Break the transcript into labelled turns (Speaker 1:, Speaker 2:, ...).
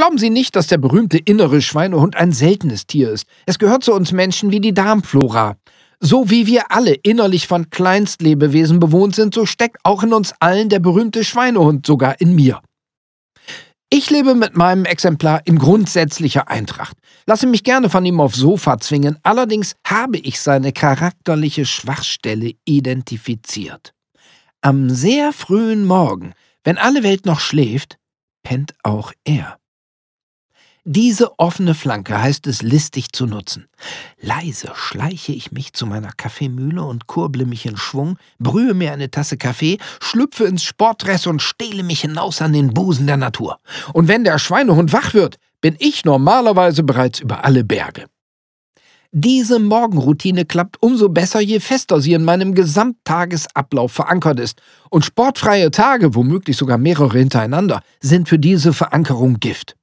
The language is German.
Speaker 1: Glauben Sie nicht, dass der berühmte innere Schweinehund ein seltenes Tier ist. Es gehört zu uns Menschen wie die Darmflora. So wie wir alle innerlich von Kleinstlebewesen bewohnt sind, so steckt auch in uns allen der berühmte Schweinehund sogar in mir. Ich lebe mit meinem Exemplar in grundsätzlicher Eintracht. Lasse mich gerne von ihm aufs Sofa zwingen, allerdings habe ich seine charakterliche Schwachstelle identifiziert. Am sehr frühen Morgen, wenn alle Welt noch schläft, pennt auch er. Diese offene Flanke heißt es listig zu nutzen. Leise schleiche ich mich zu meiner Kaffeemühle und kurble mich in Schwung, brühe mir eine Tasse Kaffee, schlüpfe ins Sportdress und stehle mich hinaus an den Busen der Natur. Und wenn der Schweinehund wach wird, bin ich normalerweise bereits über alle Berge. Diese Morgenroutine klappt umso besser, je fester sie in meinem Gesamttagesablauf verankert ist. Und sportfreie Tage, womöglich sogar mehrere hintereinander, sind für diese Verankerung Gift.